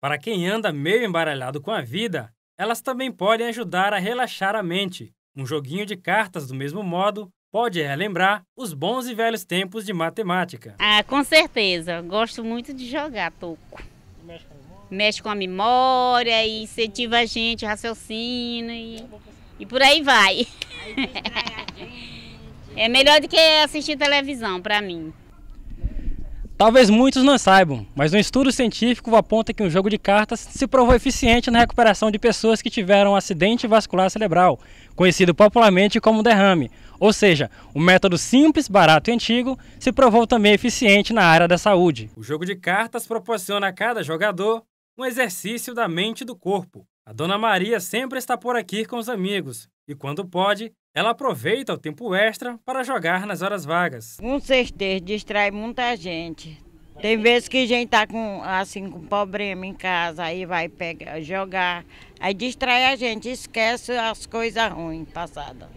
Para quem anda meio embaralhado com a vida, elas também podem ajudar a relaxar a mente. Um joguinho de cartas, do mesmo modo, pode relembrar os bons e velhos tempos de matemática. Ah, com certeza. Gosto muito de jogar toco. Mexe com, a memória e incentiva a gente, raciocina e, e por aí vai. É melhor do que assistir televisão para mim. Talvez muitos não saibam, mas um estudo científico aponta que um jogo de cartas se provou eficiente na recuperação de pessoas que tiveram um acidente vascular cerebral, conhecido popularmente como derrame. Ou seja, um método simples, barato e antigo se provou também eficiente na área da saúde. O jogo de cartas proporciona a cada jogador um exercício da mente e do corpo. A Dona Maria sempre está por aqui com os amigos e, quando pode, ela aproveita o tempo extra para jogar nas horas vagas. Com certeza, distrai muita gente. Tem vezes que a gente tá com, assim, com problema em casa, aí vai pegar, jogar, aí distrai a gente, esquece as coisas ruins passadas.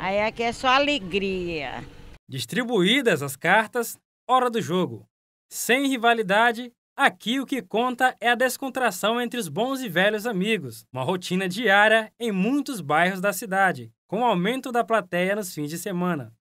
Aí aqui é só alegria. Distribuídas as cartas, hora do jogo. Sem rivalidade Aqui o que conta é a descontração entre os bons e velhos amigos, uma rotina diária em muitos bairros da cidade, com o aumento da plateia nos fins de semana.